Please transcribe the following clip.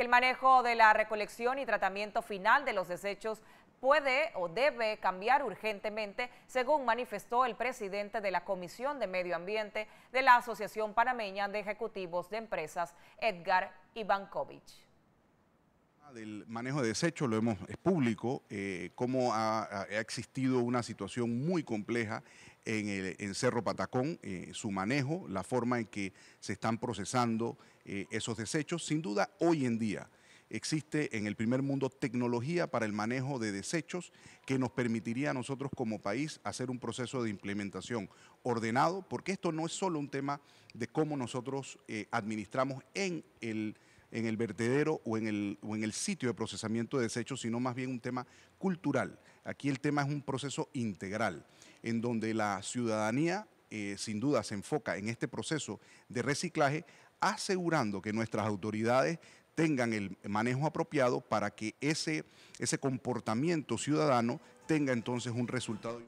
el manejo de la recolección y tratamiento final de los desechos puede o debe cambiar urgentemente, según manifestó el presidente de la Comisión de Medio Ambiente de la Asociación Panameña de Ejecutivos de Empresas, Edgar Ivankovich del manejo de desechos, lo hemos, es público, eh, cómo ha, existido una situación muy compleja en, el, Cerro Patacón, eh, su manejo, la forma en que se están procesando eh, esos desechos. Sin duda, hoy en día existe en el primer mundo tecnología para el manejo de desechos que nos permitiría a nosotros como país hacer un proceso de implementación ordenado, porque esto no es solo un tema de cómo nosotros administramos en el en el vertedero o en el, o en el sitio de procesamiento de desechos, sino más bien un tema cultural. Aquí el tema es un proceso integral, en donde la ciudadanía eh, sin duda se enfoca en este proceso de reciclaje, asegurando que nuestras autoridades tengan el manejo apropiado para que ese, ese comportamiento ciudadano tenga entonces un resultado.